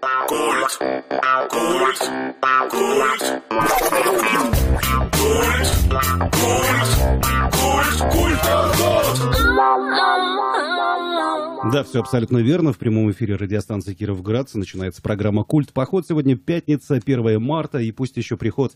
Кольт. Кольт. Кольт. Кольт. Кольт. Кольт. Культ. Да, все абсолютно верно. В прямом эфире радиостанции Кировградца начинается программа «Культ». Поход сегодня пятница, 1 марта, и пусть еще приход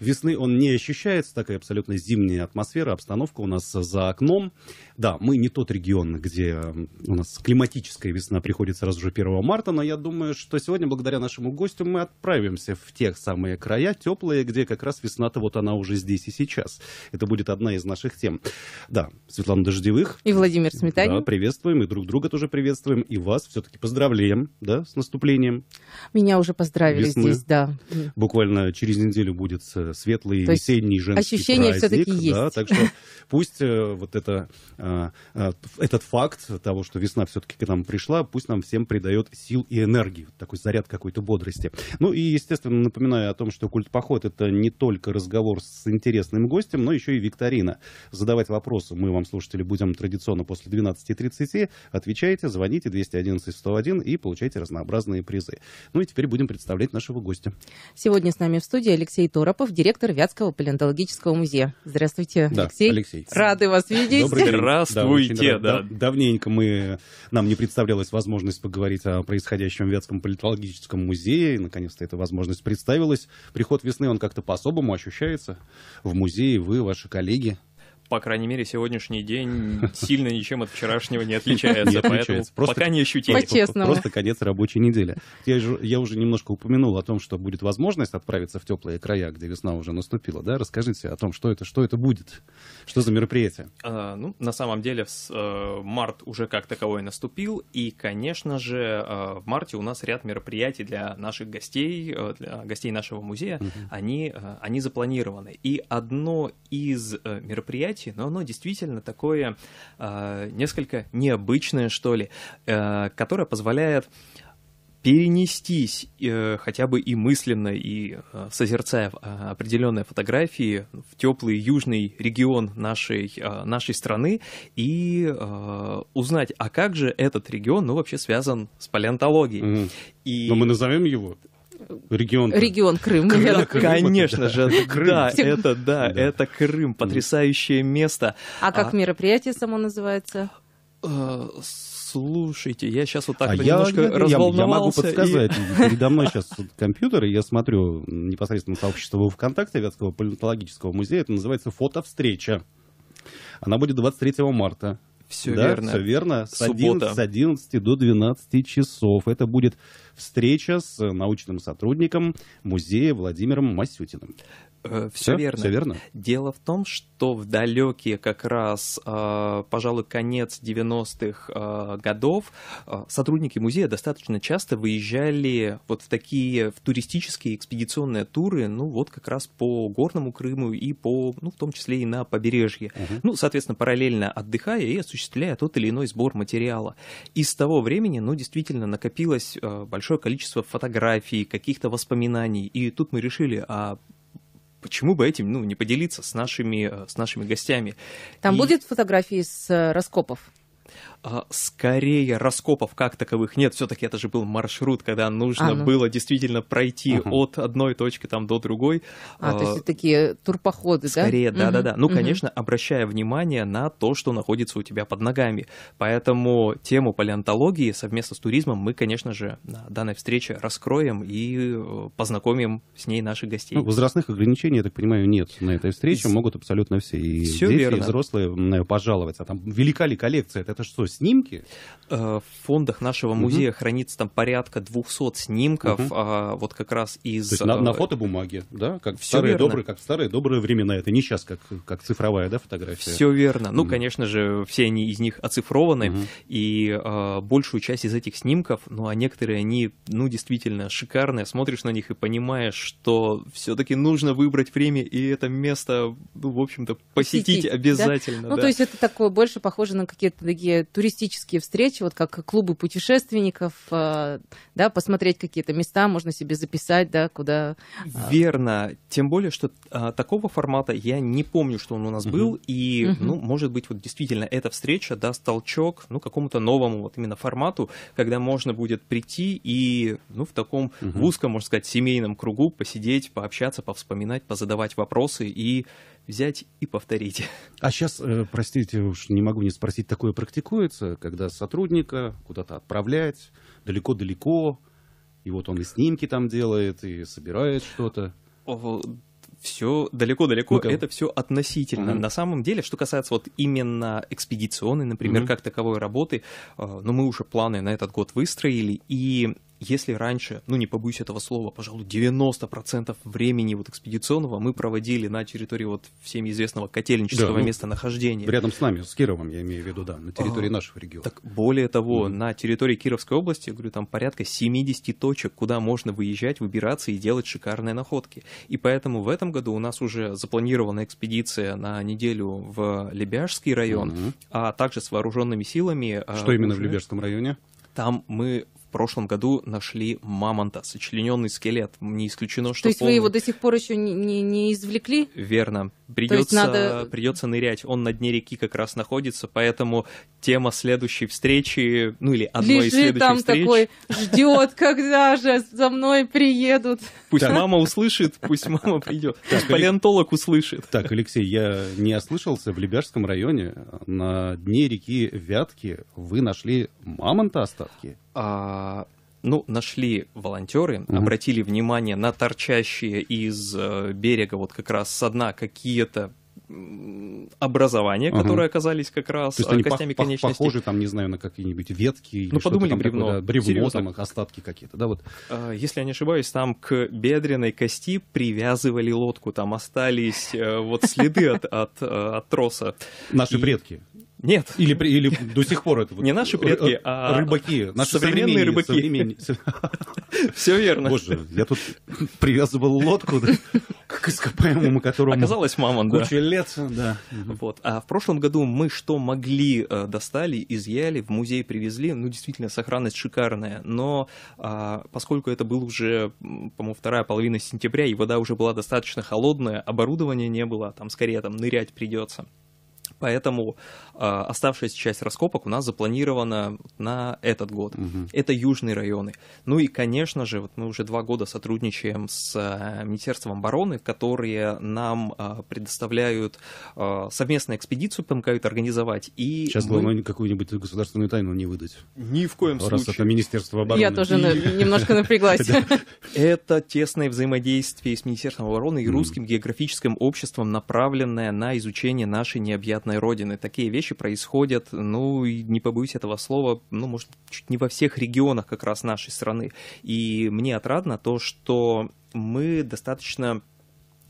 Весны он не ощущается, такая абсолютно зимняя атмосфера, обстановка у нас за окном. Да, мы не тот регион, где у нас климатическая весна приходит сразу же 1 марта, но я думаю, что сегодня, благодаря нашему гостю, мы отправимся в тех самые края теплые, где как раз весна-то вот она уже здесь и сейчас. Это будет одна из наших тем. Да, Светлана Дождевых. И Владимир Сметанин. Да, приветствуем, и друг друга тоже приветствуем, и вас все-таки поздравляем, да, с наступлением. Меня уже поздравили Весны. здесь, да. Буквально через неделю будет э, это светлый То весенний женский ощущение праздник. все-таки есть. так что пусть э, вот это, э, э, этот факт того, что весна все-таки к нам пришла, пусть нам всем придает сил и энергии, такой заряд какой-то бодрости. Ну и, естественно, напоминаю о том, что культ-поход — это не только разговор с интересным гостем, но еще и викторина. Задавать вопросы мы вам, слушатели, будем традиционно после 12.30. Отвечайте, звоните 211-101 и получайте разнообразные призы. Ну и теперь будем представлять нашего гостя. Сегодня с нами в студии Алексей Торопов, директор Вятского палеонтологического музея. Здравствуйте, да, Алексей. Алексей. Рады вас видеть. Добрый день. Здравствуйте. Да, да. Дав давненько мы, нам не представлялась возможность поговорить о происходящем в Вятском палеонтологическом музее. Наконец-то эта возможность представилась. Приход весны, он как-то по-особому ощущается. В музее вы, ваши коллеги, по крайней мере, сегодняшний день сильно ничем от вчерашнего не отличается. поэтому пока не ощутили. по Просто конец рабочей недели. Я, я уже немножко упомянул о том, что будет возможность отправиться в теплые края, где весна уже наступила. Да? Расскажите о том, что это, что это будет, что за мероприятие. А, ну, на самом деле, э, март уже как таковой наступил, и, конечно же, э, в марте у нас ряд мероприятий для наших гостей, э, для гостей нашего музея, они, они запланированы. И одно из мероприятий событий, но оно действительно такое э, несколько необычное, что ли, э, которое позволяет перенестись э, хотя бы и мысленно, и э, созерцая э, определенные фотографии в теплый южный регион нашей, э, нашей страны и э, узнать, а как же этот регион, ну, вообще связан с палеонтологией. Mm. И... Но мы назовем его? регион, регион Крым. Крым Крым, Конечно это, же, Крым. да, это да, да, это Крым, потрясающее место. А как а, мероприятие само называется? Э, слушайте, я сейчас вот так а немножко я, разволновался. Я, могу подсказать. И... Передо мной сейчас компьютер, и я смотрю непосредственно сообщество в ВКонтакте Вятского палеонтологического музея. Это называется «Фотовстреча». Она будет 23 марта. Все да, верно. Все верно. С, 11, с 11 до 12 часов. Это будет встреча с научным сотрудником музея Владимиром Масютиным. Все, э, все верно. Все верно. Дело в том, что в далекие как раз, а, пожалуй, конец 90-х а, годов а, сотрудники музея достаточно часто выезжали вот в такие в туристические экспедиционные туры, ну вот как раз по горному Крыму и по, ну в том числе и на побережье. Угу. Ну, соответственно, параллельно отдыхая и осуществляя тот или иной сбор материала. И с того времени, ну, действительно накопилось большое количество фотографий, каких-то воспоминаний. И тут мы решили, а почему бы этим ну, не поделиться с нашими, э, с нашими гостями? Там и... будет фотографии с э, раскопов? А, скорее раскопов как таковых нет, все-таки это же был маршрут, когда нужно а, было действительно пройти угу. от одной точки там до другой. А, а то есть а, такие турпоходы, скорее, да? Скорее, да-да-да. Угу. Ну, угу. конечно, обращая внимание на то, что находится у тебя под ногами. Поэтому тему палеонтологии совместно с туризмом мы, конечно же, на данной встрече раскроем и э, познакомим с ней наших гостей. Ну, возрастных ограничений, я так понимаю, нет на этой встрече, могут абсолютно все, и все дети, верно. и взрослые э, пожаловать. А там велика ли коллекция? Это что, снимки? Э, в фондах нашего музея угу. хранится там порядка 200 снимков, угу. а, вот как раз из... То есть на, на э, фотобумаге, да? Как Все старые добрые, как старые добрые времена. Это не сейчас, как, как цифровая, да, фотография? Все верно. Угу. Ну, конечно же, все они из них оцифрованы, угу. и а, большую часть из этих снимков, ну, а некоторые они, ну, действительно шикарные. Смотришь на них и понимаешь, что все-таки нужно выбрать время и это место, ну, в общем-то, посетить, посетить обязательно. Да? Ну, да. то есть это такое больше похоже на какие-то такие туристические туристические встречи, вот как клубы путешественников, э, да, посмотреть какие-то места, можно себе записать, да, куда... Э. Верно. Тем более, что а, такого формата я не помню, что он у нас угу. был, и, угу. ну, может быть, вот действительно эта встреча даст толчок, ну, какому-то новому вот именно формату, когда можно будет прийти и, ну, в таком угу. узком, можно сказать, семейном кругу посидеть, пообщаться, повспоминать, позадавать вопросы и взять и повторить. А сейчас, э, простите, уж не могу не спросить, такое практикуется, когда сотрудника куда-то отправлять далеко-далеко, и вот он и снимки там делает, и собирает что-то. Все далеко-далеко, ну, это все относительно. mm На самом деле, что касается вот именно экспедиционной, например, mm как таковой работы, э, ну мы уже планы на этот год выстроили, и если раньше, ну не побоюсь этого слова, пожалуй, 90% времени вот экспедиционного мы проводили на территории вот всем известного котельнического да, ну, Рядом с нами, с Кировом, я имею в виду, да, на а, территории а, нашего региона. Так более того, mm-hmm. на территории Кировской области, я говорю, там порядка 70 точек, куда можно выезжать, выбираться и делать шикарные находки. И поэтому в этом году у нас уже запланирована экспедиция на неделю в Лебяжский район, mm-hmm. а также с вооруженными силами. А, Что именно уже... в Лебяжском районе? Там мы прошлом году нашли мамонта, сочлененный скелет. Не исключено, что... То есть полный... вы его до сих пор еще не, не, не извлекли? Верно. Придется, надо... придется нырять. Он на дне реки как раз находится, поэтому тема следующей встречи, ну или одной Лежит из следующих там встреч... такой, ждет, когда же за мной приедут. Пусть мама услышит, пусть мама придет. Пусть палеонтолог услышит. Так, Алексей, я не ослышался. В Лебяжском районе на дне реки Вятки вы нашли мамонта остатки. А, ну, нашли волонтеры, угу. обратили внимание на торчащие из э, берега, вот как раз со дна, какие-то образования, угу. которые оказались как раз То есть они костями пох- конечностей. похожи там, не знаю, на какие-нибудь ветки. Ну, подумали там бревно. Такое, да, бревно, Серьезно? там их остатки какие-то, да, вот. А, если я не ошибаюсь, там к бедренной кости привязывали лодку, там остались э, вот следы от, от, э, от троса. Наши И... предки. Нет. Или, или до сих пор это... Не наши э, э, предки, а... Рыбаки. Наши современные рыбаки. Все верно. Боже, я тут привязывал лодку к ископаемому, которому... Оказалось, мамон, да. Куча лет, да. Вот. А в прошлом году мы что могли э, достали, изъяли, в музей привезли. Ну, действительно, сохранность шикарная. Но а, поскольку это был уже, по-моему, вторая половина сентября, и вода уже была достаточно холодная, оборудования не было, там скорее там нырять придется. Поэтому э, оставшаяся часть раскопок у нас запланирована на этот год. Угу. Это южные районы. Ну и, конечно же, вот мы уже два года сотрудничаем с э, Министерством обороны, которые нам э, предоставляют э, совместную экспедицию, помогают организовать. И Сейчас мы... главное какую-нибудь государственную тайну не выдать. Ни в коем Раз случае. Раз это Министерство обороны. Я тоже и... немножко напряглась. Это тесное взаимодействие с Министерством обороны и русским географическим обществом, направленное на изучение нашей необъятной прекрасной родины такие вещи происходят, ну, не побоюсь этого слова, ну, может, чуть не во всех регионах как раз нашей страны. И мне отрадно то, что мы достаточно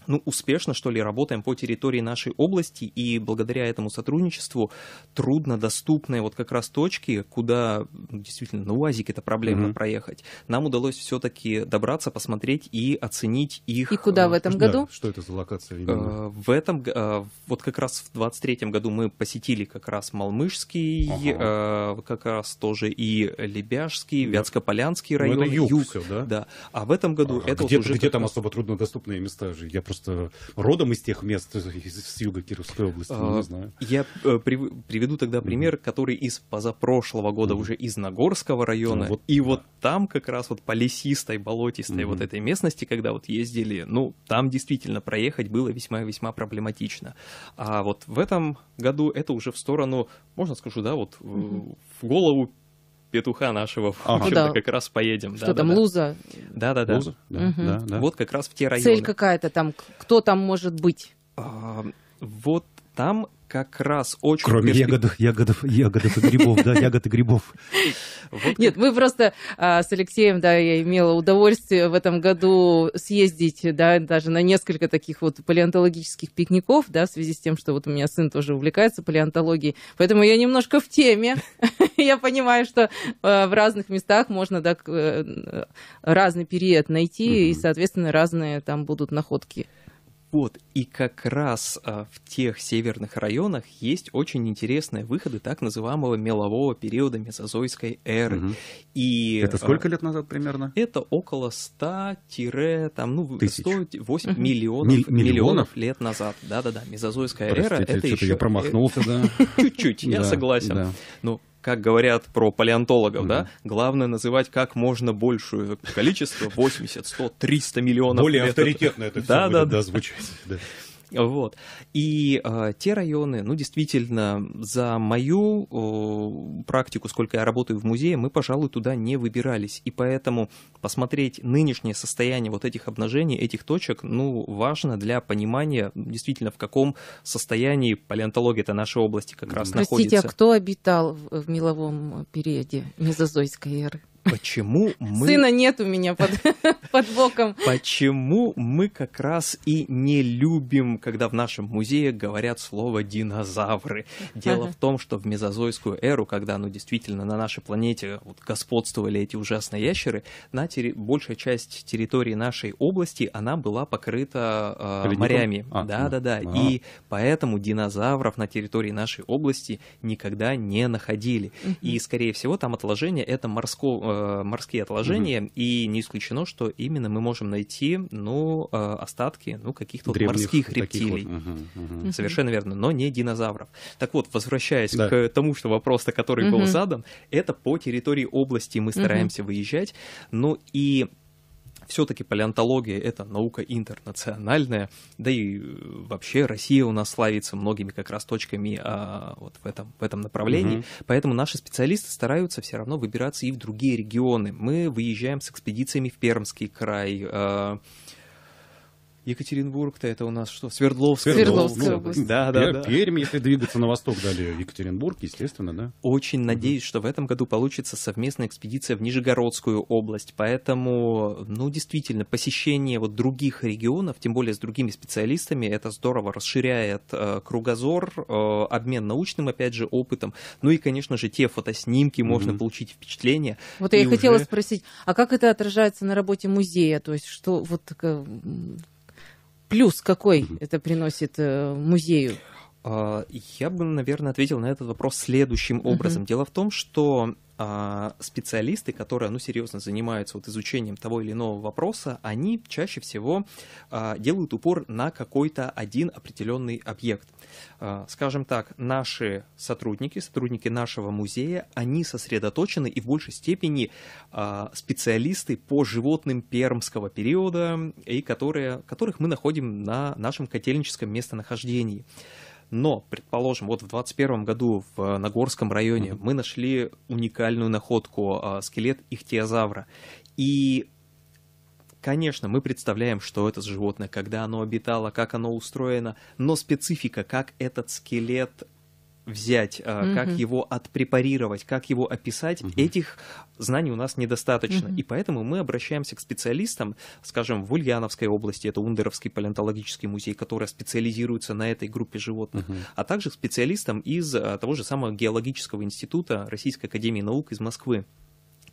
ну, успешно, что ли, работаем по территории нашей области, и благодаря этому сотрудничеству трудно доступные вот как раз точки, куда действительно на УАЗике это проблемно mm-hmm. проехать, нам удалось все-таки добраться, посмотреть и оценить их. И куда э, в этом году? Да, что это за локация э, именно? В этом, э, вот как раз в 23-м году мы посетили как раз Малмышский, ага. как раз тоже и Лебяжский, да. Вятскополянский район. Ну, это юг, юг. Все, да? да. А в этом году а, это где, вот уже... Где там раз... особо труднодоступные места же? Я просто родом из тех мест, из юга Кировской области, а, не знаю. Я э, приведу тогда пример, mm-hmm. который из позапрошлого года mm-hmm. уже из Нагорского района. Ну, вот, и да. вот там как раз вот по лесистой, болотистой mm-hmm. вот этой местности, когда вот ездили, ну, там действительно проехать было весьма-весьма проблематично. А вот в этом году это уже в сторону, можно скажу, да, вот mm-hmm. в голову петуха нашего, а, в общем-то, как раз поедем. Что да, там, да, Луза? Да-да-да. Луза, да, угу. да, да. Вот как раз в те районы. Цель какая-то там, кто там может быть? А, вот там как раз очень... Кроме перспек... ягод, ягодов, ягодов и грибов, да, ягод и грибов. Нет, мы просто а, с Алексеем, да, я имела удовольствие в этом году съездить, да, даже на несколько таких вот палеонтологических пикников, да, в связи с тем, что вот у меня сын тоже увлекается палеонтологией, поэтому я немножко в теме. я понимаю, что а, в разных местах можно, да, э, разный период найти, и, соответственно, разные там будут находки. Вот, и как раз а, в тех северных районах есть очень интересные выходы так называемого мелового периода мезозойской эры. Угу. И, это а, сколько лет назад примерно? Это около 100 там, ну, Тысяч. 108 миллионов, Миль- миллионов? лет назад. Да-да-да, мезозойская Простите, эра. Это еще... я э, промахнулся, да? Чуть-чуть, я согласен. Ну, как говорят про палеонтологов, mm-hmm. да, главное называть как можно большее количество, 80, 100, 300 миллионов. Более лет. авторитетно это да, все да, будет, да, да, вот. И э, те районы, ну, действительно, за мою э, практику, сколько я работаю в музее, мы, пожалуй, туда не выбирались. И поэтому посмотреть нынешнее состояние вот этих обнажений, этих точек, ну, важно для понимания, действительно, в каком состоянии палеонтология-то нашей области как раз Простите, а находится. Простите, а кто обитал в меловом периоде мезозойской эры? Почему мы... Сына нет у меня под, под боком. Почему мы как раз и не любим, когда в нашем музее говорят слово «динозавры». Дело ага. в том, что в мезозойскую эру, когда ну, действительно на нашей планете вот, господствовали эти ужасные ящеры, на терри... большая часть территории нашей области, она была покрыта э, морями. А, ну, Да-да-да. А, да. И поэтому динозавров на территории нашей области никогда не находили. Угу. И, скорее всего, там отложение это морского Э, морские отложения, угу. и не исключено, что именно мы можем найти, ну, э, остатки, ну, каких-то вот морских рептилий. Вот. Угу, угу. Совершенно верно, но не динозавров. Так вот, возвращаясь да. к тому, что вопрос, который угу. был задан, это по территории области мы стараемся угу. выезжать, ну, и все-таки палеонтология — это наука интернациональная, да и э, вообще Россия у нас славится многими как раз точками а, вот в этом, в этом направлении, угу. поэтому наши специалисты стараются все равно выбираться и в другие регионы. Мы выезжаем с экспедициями в Пермский край, а, Екатеринбург-то это у нас что? Свердловская, Свердловская ну, область. Да, да, да. Пермь, если двигаться на восток далее, Екатеринбург, естественно, да. Очень надеюсь, что в этом году получится совместная экспедиция в Нижегородскую область, поэтому, ну, действительно, посещение вот других регионов, тем более с другими специалистами, это здорово расширяет э, кругозор, э, обмен научным, опять же, опытом. Ну и, конечно же, те фотоснимки, угу. можно получить впечатление. Вот я и уже... хотела спросить, а как это отражается на работе музея? То есть что вот плюс какой это приносит э, музею? А, я бы, наверное, ответил на этот вопрос следующим образом. Дело в том, что а, специалисты, которые, ну, серьезно занимаются вот изучением того или иного вопроса, они чаще всего а, делают упор на какой-то один определенный объект. А, скажем так, наши сотрудники, сотрудники нашего музея, они сосредоточены и в большей степени специалисты по животным пермского периода, и которые, которых мы находим на нашем котельническом местонахождении. Но, предположим, вот в 2021 году в э, Нагорском районе mm-hmm. мы нашли уникальную находку э, скелет ихтиозавра. И, конечно, мы представляем, что это животное, когда оно обитало, как оно устроено, но специфика, как этот скелет взять, угу. как его отпрепарировать, как его описать, угу. этих знаний у нас недостаточно. Угу. И поэтому мы обращаемся к специалистам, скажем, в Ульяновской области, это Ундеровский палеонтологический музей, который специализируется на этой группе животных, угу. а также к специалистам из э, того же самого геологического института Российской академии наук из Москвы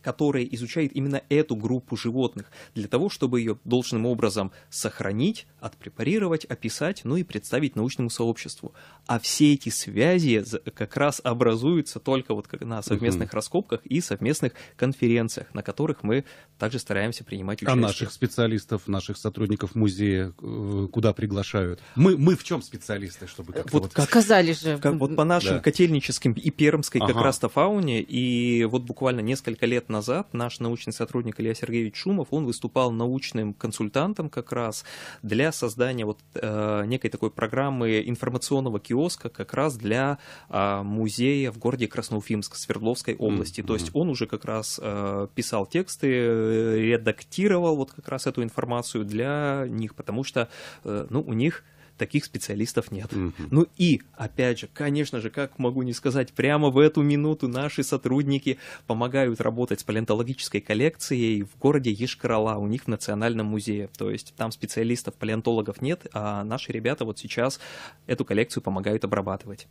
которая изучает именно эту группу животных, для того, чтобы ее должным образом сохранить, отпрепарировать, описать, ну и представить научному сообществу. А все эти связи как раз образуются только вот на совместных раскопках и совместных конференциях, на которых мы также стараемся принимать а участие. А наших специалистов, наших сотрудников музея э, куда приглашают? Мы, мы в чем специалисты, чтобы как-то вот, вот... Сказали же. Как, вот по нашим да. котельническим и пермской ага. как раз-то фауне, и вот буквально несколько лет назад наш научный сотрудник Илья Сергеевич Шумов, он выступал научным консультантом как раз для создания вот э, некой такой программы информационного киоска как раз для э, музея в городе Красноуфимск Свердловской области. Mm-hmm. То есть он уже как раз э, писал тексты, редактировал вот как раз эту информацию для них, потому что, э, ну, у них таких специалистов нет. Угу. Ну и, опять же, конечно же, как могу не сказать, прямо в эту минуту наши сотрудники помогают работать с палеонтологической коллекцией в городе Ешкарала, у них в Национальном музее. То есть там специалистов, палеонтологов нет, а наши ребята вот сейчас эту коллекцию помогают обрабатывать.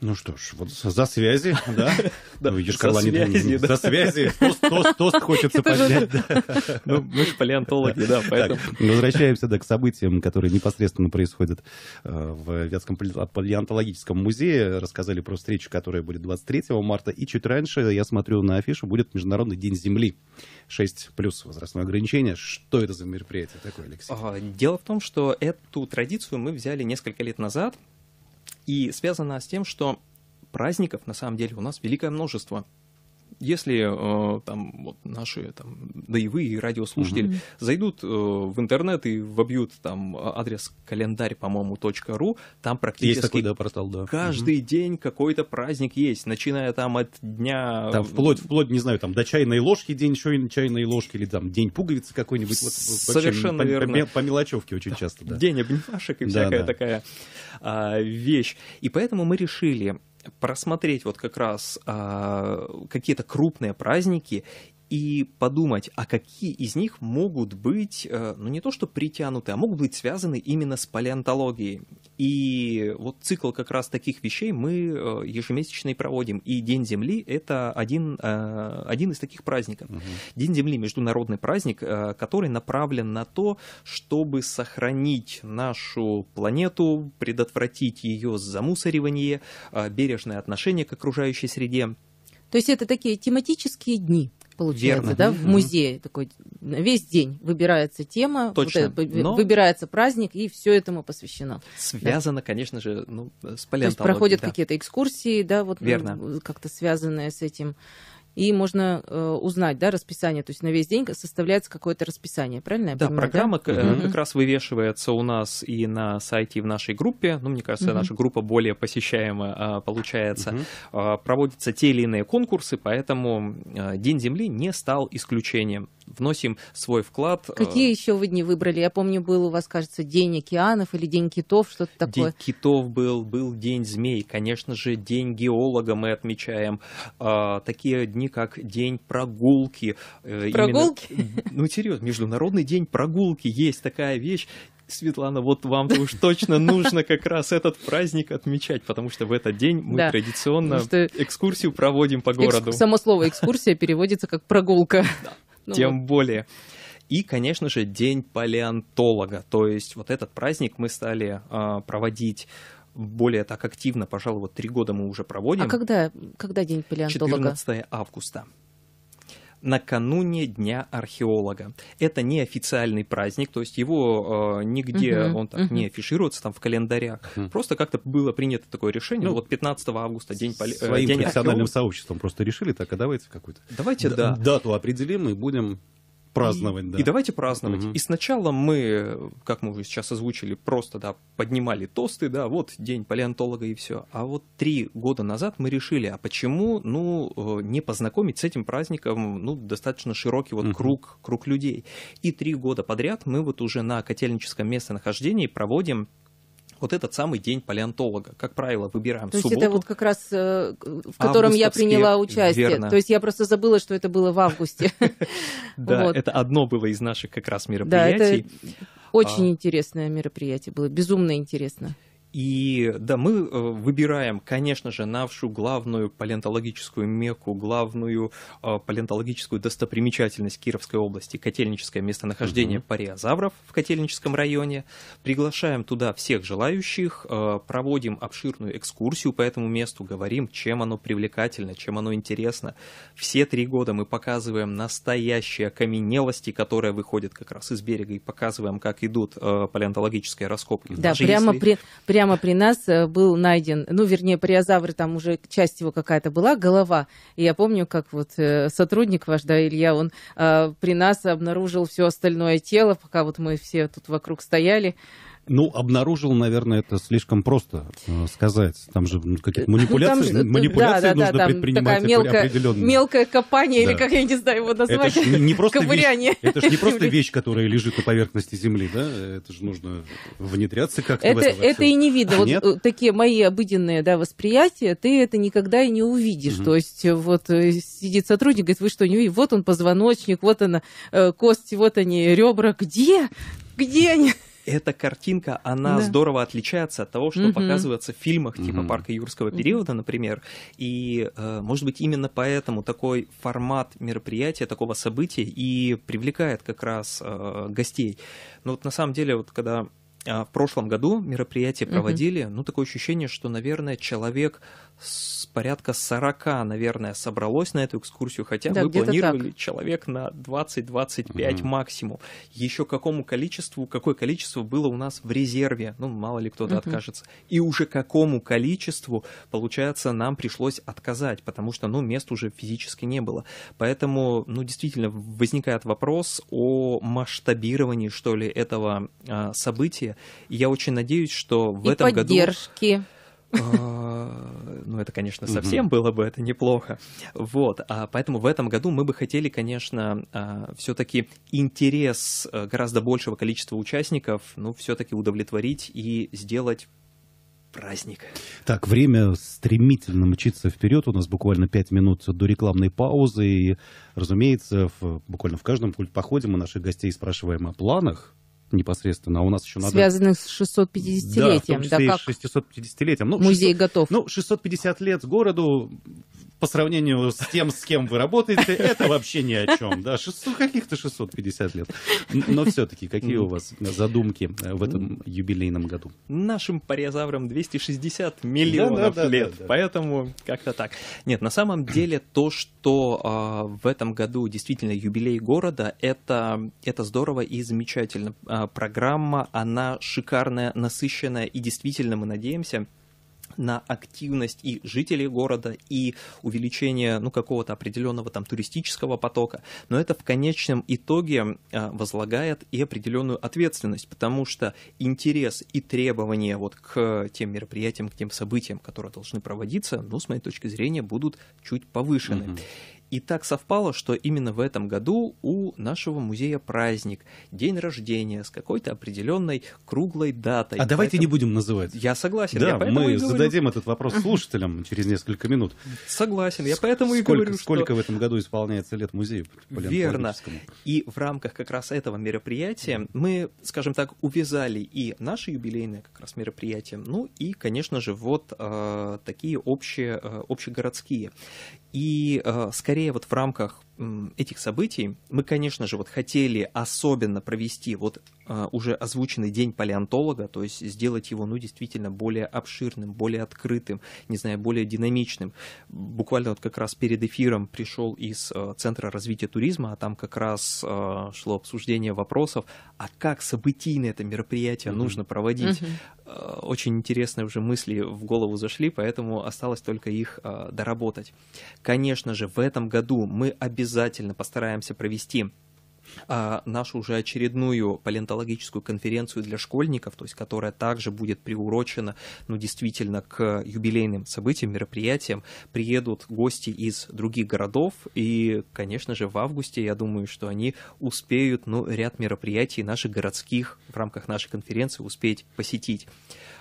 Ну что ж, вот за связи, да? За связи, За связи. Тост хочется поднять. Ну, мы ну, же палеонтологи, да, поэтому... Возвращаемся, да, к событиям, которые непосредственно происходят э, в Вятском палеонтологическом музее. Рассказали про встречу, которая будет 23 марта. И чуть раньше, я смотрю на афишу, будет Международный день Земли. 6 плюс возрастное ограничение. Что это за мероприятие такое, Алексей? А, дело в том, что эту традицию мы взяли несколько лет назад и связано с тем, что праздников на самом деле у нас великое множество если э, там вот наши там даевые радиослушатели угу. зайдут э, в интернет и вобьют там адрес календарь, по-моему, .ру, там практически есть такой, да, портал, да. каждый угу. день какой-то праздник есть, начиная там от дня... Там э, вплоть, вплоть, не знаю, там до чайной ложки, день еще и чайной ложки, или там день пуговицы какой-нибудь. Вот, Совершенно вообще, верно. По, по, по мелочевке очень да. часто, да. День обнимашек и да, всякая да. такая а, вещь. И поэтому мы решили просмотреть вот как раз а, какие-то крупные праздники и подумать, а какие из них могут быть, э, ну не то что притянуты, а могут быть связаны именно с палеонтологией. И вот цикл как раз таких вещей мы э, ежемесячно и проводим. И День Земли — это один, э, один из таких праздников. Угу. День Земли — международный праздник, который направлен на то, чтобы сохранить нашу планету, предотвратить ее замусоривание, бережное отношение к окружающей среде. То есть это такие тематические дни, получается, Верно. да, в музее такой весь день выбирается тема, Точно. Вот это, Но... выбирается праздник, и все этому посвящено. Связано, да. конечно же, ну, с палеонтологией. То есть проходят да. какие-то экскурсии, да, вот ну, Верно. как-то связанные с этим и можно э, узнать, да, расписание, то есть на весь день составляется какое-то расписание, правильно я да, понимаю? Программа да, программа э, как раз вывешивается у нас и на сайте, и в нашей группе, ну, мне кажется, угу. наша группа более посещаема э, а, получается. Угу. Э, проводятся те или иные конкурсы, поэтому э, День Земли не стал исключением вносим свой вклад. Э, Какие еще вы дни выбрали? Я помню, был у вас, кажется, День океанов или День китов, что-то такое. День китов был, был День змей, конечно же, День геолога мы отмечаем. А, такие дни, как День прогулки. Э, прогулки? Именно, ну, серьезно, Международный день прогулки есть такая вещь. Светлана, вот вам-то уж точно нужно как раз этот праздник отмечать, потому что в этот день мы да, традиционно экскурсию проводим по городу. Само слово экскурсия переводится как прогулка. Да. Ну Тем вот. более. И, конечно же, День палеонтолога. То есть вот этот праздник мы стали э, проводить более так активно, пожалуй, вот три года мы уже проводим. А когда, когда День палеонтолога? 14 августа накануне Дня археолога. Это неофициальный праздник, то есть его э, нигде угу, он так угу. не афишируется там в календарях. Угу. Просто как-то было принято такое решение. Ну, вот 15 августа день поли... Э, своим день профессиональным археолог. сообществом просто решили так, а давайте какую-то давайте да. дату определим и будем Праздновать, и, да. И давайте праздновать. Угу. И сначала мы, как мы уже сейчас озвучили, просто, да, поднимали тосты, да, вот день палеонтолога и все. А вот три года назад мы решили, а почему, ну, э, не познакомить с этим праздником, ну, достаточно широкий вот угу. круг, круг людей. И три года подряд мы вот уже на котельническом местонахождении проводим вот этот самый день палеонтолога. Как правило, выбираем То субботу. То есть это вот как раз, э, в котором я приняла участие. Верно. То есть я просто забыла, что это было в августе. Да, это одно было из наших как раз мероприятий. Очень а, интересное мероприятие было, безумно интересно. И да, мы э, выбираем, конечно же, нашу главную палеонтологическую меку, главную э, палеонтологическую достопримечательность Кировской области, котельническое местонахождение угу. париозавров в котельническом районе. Приглашаем туда всех желающих, э, проводим обширную экскурсию по этому месту, говорим, чем оно привлекательно, чем оно интересно. Все три года мы показываем настоящие окаменелости, которые выходят как раз из берега, и показываем, как идут палеонтологические раскопки. Да, Даже прямо, если... при, прямо прямо при нас э, был найден, ну, вернее, париозавр, там уже часть его какая-то была, голова. И я помню, как вот э, сотрудник ваш, да, Илья, он э, при нас обнаружил все остальное тело, пока вот мы все тут вокруг стояли. Ну, обнаружил, наверное, это слишком просто э, сказать. Там же какие-то манипуляции, ну, там, манипуляции да, нужно да, там предпринимать такая мелкая, определенные. Мелкое копание, да. или как я не знаю его назвать, это ж не просто Ковыряние. Вещь, это же не просто вещь, которая лежит на поверхности земли, да? Это же нужно внедряться как-то это, в это. и не видно. Вот Нет? Э, такие мои обыденные да, восприятия, ты это никогда и не увидишь. Угу. То есть э, вот сидит сотрудник, говорит, вы что, не увидите? Вот он позвоночник, вот она кости, вот они ребра. Где? Где они? эта картинка, она да. здорово отличается от того, что угу. показывается в фильмах типа угу. «Парка юрского периода», например. И, э, может быть, именно поэтому такой формат мероприятия, такого события и привлекает как раз э, гостей. Но вот на самом деле, вот когда э, в прошлом году мероприятие проводили, угу. ну, такое ощущение, что, наверное, человек с порядка 40, наверное, собралось на эту экскурсию, хотя да, мы планировали так. человек на 20-25 угу. максимум. Еще какому количеству, какое количество было у нас в резерве, ну, мало ли кто-то угу. откажется. И уже какому количеству, получается, нам пришлось отказать, потому что, ну, мест уже физически не было. Поэтому, ну, действительно, возникает вопрос о масштабировании, что ли, этого а, события. И я очень надеюсь, что в И этом поддержки. году а, ну, это, конечно, совсем было бы это неплохо. Вот, А поэтому в этом году мы бы хотели, конечно, а, все-таки интерес э, гораздо большего количества участников, ну, все-таки удовлетворить и сделать праздник. Так, время стремительно мчится вперед. У нас буквально 5 минут до рекламной паузы. И, разумеется, в, буквально в каждом походе мы наших гостей спрашиваем о планах непосредственно, а у нас еще надо... Связанных с 650-летием. Да, да как... 650-летием. Ну, Музей 600... готов. Ну, 650 лет городу по сравнению с тем, с кем вы работаете, это вообще ни о чем. Да, ну, каких-то 650 лет. Но все-таки, какие у вас задумки в этом юбилейном году? Нашим париозаврам 260 миллионов лет, поэтому как-то так. Нет, на самом деле то, что а, в этом году действительно юбилей города, это, это здорово и замечательно. А, а, программа, она шикарная, насыщенная, и действительно мы надеемся, на активность и жителей города, и увеличение ну, какого-то определенного там туристического потока. Но это в конечном итоге а, возлагает и определенную ответственность, потому что интерес и требования вот к тем мероприятиям, к тем событиям, которые должны проводиться, ну, с моей точки зрения, будут чуть повышены. Mm-hmm. И так совпало, что именно в этом году у нашего музея праздник, день рождения с какой-то определенной круглой датой. А давайте поэтому... не будем называть. Я согласен. Да, я мы зададим этот вопрос слушателям через несколько минут. Согласен, я поэтому и говорю, Сколько что... в этом году исполняется лет музею Верно. И в рамках как раз этого мероприятия мы, скажем так, увязали и наше юбилейное как раз мероприятие, ну и, конечно же, вот э, такие общие, э, общегородские. И э, скорее вот в рамках этих событий мы, конечно же, вот хотели особенно провести вот а, уже озвученный день палеонтолога, то есть сделать его, ну, действительно более обширным, более открытым, не знаю, более динамичным. Буквально вот как раз перед эфиром пришел из а, Центра развития туризма, а там как раз а, шло обсуждение вопросов, а как событийное это мероприятие mm-hmm. нужно проводить. Mm-hmm. Очень интересные уже мысли в голову зашли, поэтому осталось только их доработать. Конечно же, в этом году мы обязательно обязательно постараемся провести а, нашу уже очередную палеонтологическую конференцию для школьников, то есть которая также будет приурочена, ну, действительно, к юбилейным событиям, мероприятиям. Приедут гости из других городов, и, конечно же, в августе, я думаю, что они успеют, ну, ряд мероприятий наших городских в рамках нашей конференции успеть посетить.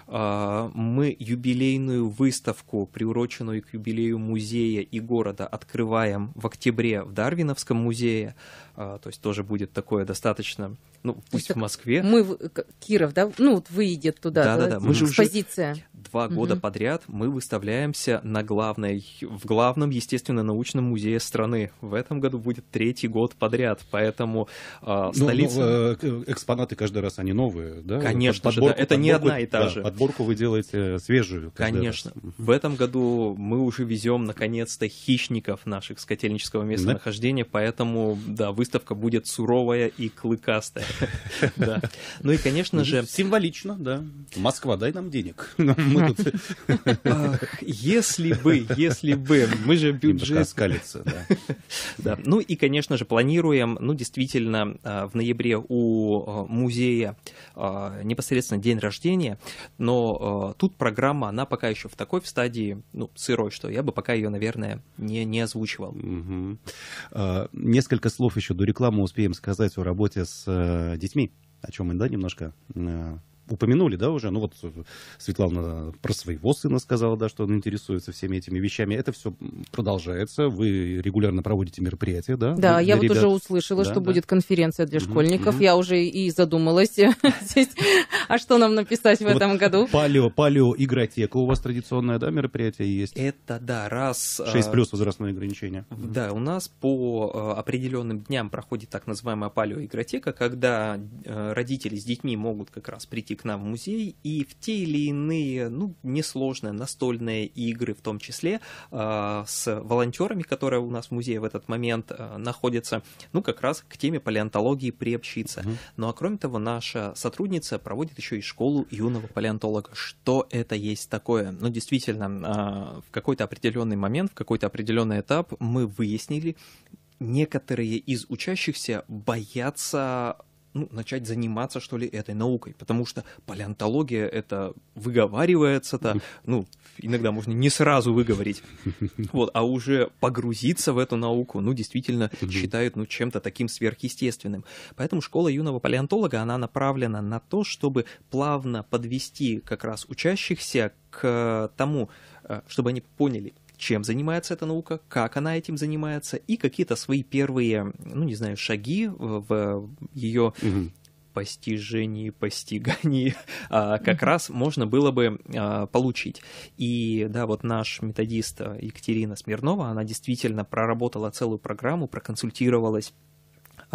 А, мы юбилейную выставку, приуроченную к юбилею музея и города, открываем в октябре в Дарвиновском музее. А, то есть тоже будет такое достаточно, ну, пусть в Москве. Мы, Киров, да, ну вот выйдет туда. Да, да, да. Мы экспозиция. же экспозиция. уже два года угу. подряд мы выставляемся на главной, в главном, естественно, научном музее страны. В этом году будет третий год подряд, поэтому а, ну, ну, э, столица... Но, но, экспонаты каждый раз, они новые, да? Конечно подборку, же, да. Это подборку, не одна и та да, же подборку вы делаете свежую. Конечно. Раз. В этом году мы уже везем, наконец-то, хищников наших с котельнического местонахождения, да. поэтому, да, выставка будет суровая и клыкастая. Ну и, конечно же... Символично, да. Москва, дай нам денег. если бы, если бы. Мы же бюджет... скалится, да. Ну и, конечно же, планируем, ну, действительно, а, в ноябре у а, музея а, непосредственно день рождения, но э, тут программа, она пока еще в такой в стадии, ну, сырой, что я бы пока ее, наверное, не, не озвучивал. Угу. Э, несколько слов еще до рекламы успеем сказать о работе с э, детьми, о чем мы, да, немножко э, упомянули, да, уже, ну вот э, Светлана про своего сына сказала, да, что он интересуется всеми этими вещами. Это все продолжается, вы регулярно проводите мероприятия, да? Да, для я ребят. вот уже услышала, да, что да. будет конференция для угу, школьников, угу. я уже и задумалась здесь, а что нам написать в ну этом году? Палео, палео игротека у вас традиционное, да, мероприятие есть? Это, да, раз... 6 а, плюс возрастное ограничение. Да, у нас по э, определенным дням проходит так называемая палео когда э, родители с детьми могут как раз прийти к нам в музей и в те или иные, ну, несложные настольные игры в том числе а, с волонтерами, которые у нас в музее в этот момент а, находятся, ну, как раз к теме палеонтологии приобщиться. Угу. Ну, а кроме того, наша сотрудница проводит еще и школу юного палеонтолога. Что это есть такое? Ну, действительно, а, в какой-то определенный момент, в какой-то определенный этап мы выяснили, некоторые из учащихся боятся ну, начать заниматься, что ли, этой наукой, потому что палеонтология это выговаривается-то, ну, иногда можно не сразу выговорить, вот, а уже погрузиться в эту науку, ну, действительно считают, ну, чем-то таким сверхъестественным. Поэтому школа юного палеонтолога, она направлена на то, чтобы плавно подвести как раз учащихся к тому, э, чтобы они поняли, чем занимается эта наука, как она этим занимается, и какие-то свои первые, ну, не знаю, шаги в ее постижении, постигании а, как раз можно было бы а, получить. И да, вот наш методист Екатерина Смирнова, она действительно проработала целую программу, проконсультировалась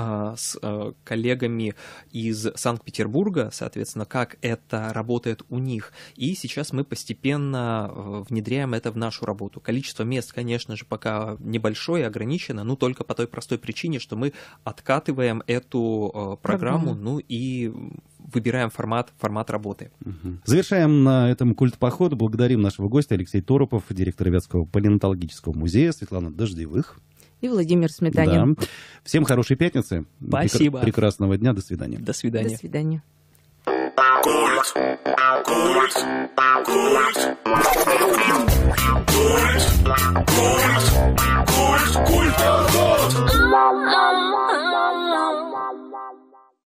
а, с а, коллегами из Санкт-Петербурга, соответственно, как это работает у них. И сейчас мы постепенно э, внедряем это в нашу работу. Количество мест, конечно же, пока небольшое, ограничено, но только по той простой причине, что мы откатываем эту э, программу, ну и выбираем формат, формат работы. Угу. Завершаем на этом культ похода. Благодарим нашего гостя Алексея Торопов, директора Вятского палеонтологического музея, Светлана Дождевых и Владимир Сметанин. Да. Всем хорошей пятницы. Спасибо. Прекра- прекрасного дня. До свидания. До свидания. До свидания. Культ. Культ. Культ. Культ. Культ. Культ. Культ. Культ.